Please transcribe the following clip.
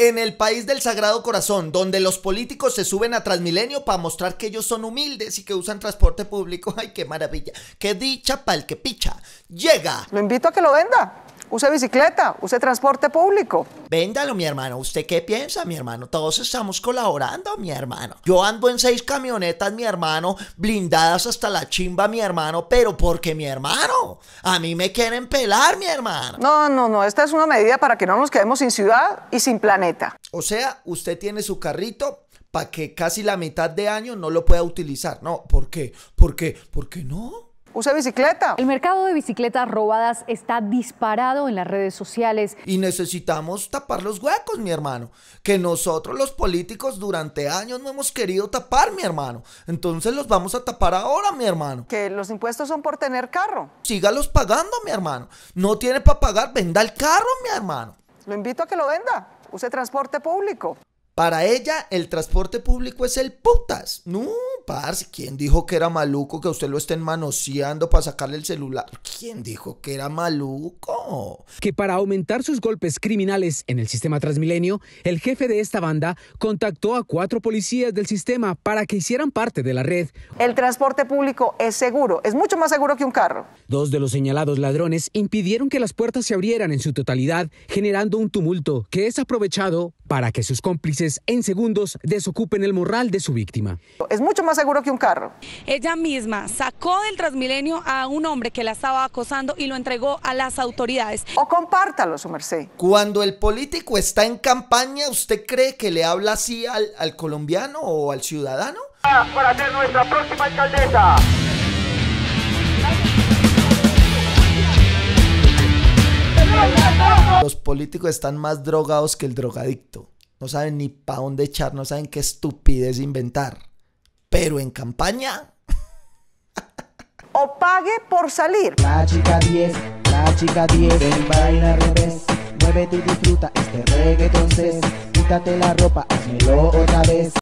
En el país del Sagrado Corazón, donde los políticos se suben a Transmilenio para mostrar que ellos son humildes y que usan transporte público. ¡Ay, qué maravilla! ¡Qué dicha pa'l que picha! ¡Llega! Lo invito a que lo venda use bicicleta, use transporte público. Véndalo, mi hermano. ¿Usted qué piensa, mi hermano? Todos estamos colaborando, mi hermano. Yo ando en seis camionetas, mi hermano, blindadas hasta la chimba, mi hermano, pero porque mi hermano, a mí me quieren pelar, mi hermano. No, no, no. Esta es una medida para que no nos quedemos sin ciudad y sin planeta. O sea, usted tiene su carrito, para que casi la mitad de año no lo pueda utilizar. No, ¿por qué? ¿Por qué? ¿Por qué no? ¡Use bicicleta. El mercado de bicicletas robadas está disparado en las redes sociales. Y necesitamos tapar los huecos, mi hermano. Que nosotros los políticos durante años no hemos querido tapar, mi hermano. Entonces los vamos a tapar ahora, mi hermano. Que los impuestos son por tener carro. Sígalos pagando, mi hermano. No tiene para pagar, venda el carro, mi hermano. Lo invito a que lo venda. Use transporte público. Para ella, el transporte público es el putas. No, ¿quién dijo que era maluco que usted lo esté manoseando para sacarle el celular? ¿Quién dijo que era maluco? Que para aumentar sus golpes criminales en el sistema Transmilenio, el jefe de esta banda contactó a cuatro policías del sistema para que hicieran parte de la red. El transporte público es seguro, es mucho más seguro que un carro. Dos de los señalados ladrones impidieron que las puertas se abrieran en su totalidad, generando un tumulto que es aprovechado para que sus cómplices en segundos desocupen el morral de su víctima. Es mucho más seguro que un carro. Ella misma sacó del Transmilenio a un hombre que la estaba acosando y lo entregó a las autoridades. O compártalo, su merced. Cuando el político está en campaña, ¿usted cree que le habla así al, colombiano o al ciudadano? Para ser nuestra próxima alcaldesa. Los políticos están más drogados que el drogadicto. No saben ni para dónde echar, no saben qué estupidez inventar pero en campaña. o pague por salir. La chica 10, la chica 10, ven, baila al revés. Muévete y disfruta este reggaeton Quítate la ropa, hazmelo otra vez.